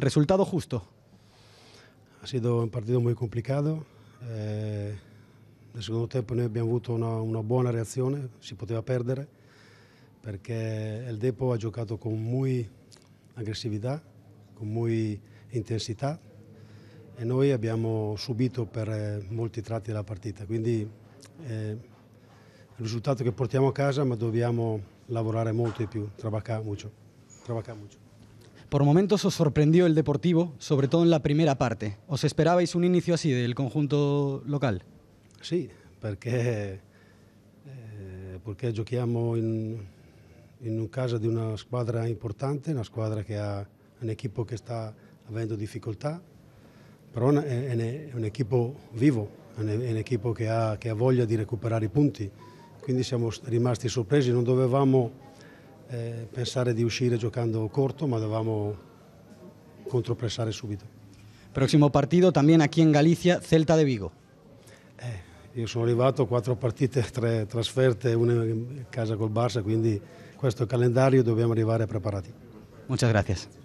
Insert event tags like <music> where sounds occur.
¿Resultado justo? Ha sido un partito molto complicato. Eh, nel secondo tempo noi abbiamo avuto una, una, buona reazione, si poteva perdere perché il Depo ha giocato con molta aggressività, con molta intensità e noi abbiamo subito per eh, molti tratti della partita. Quindi eh, il risultato che portiamo a casa ma dobbiamo lavorare molto di più, trabajar molto. Por momentos os sorprendió el Deportivo, sobre todo en la primera parte. ¿Os esperabais un inicio así del conjunto local? Sí, porque eh, en giochiamo in, in casa di una squadra importante, una squadra che ha un equipo che sta avendo difficoltà, però è, un equipo vivo, un equipo que ha, che ha voglia di recuperare i punti, quindi siamo rimasti sorpresi, non dovevamo eh, pensare di uscire giocando corto, ma dovevamo contropressare subito. Prossimo partito, también aquí in Galizia, Celta de Vigo. Eh, io sono arrivato, quattro partite, <laughs> tre trasferte, una in casa col Barça, quindi questo calendario dobbiamo arrivare preparati. Muchas gracias.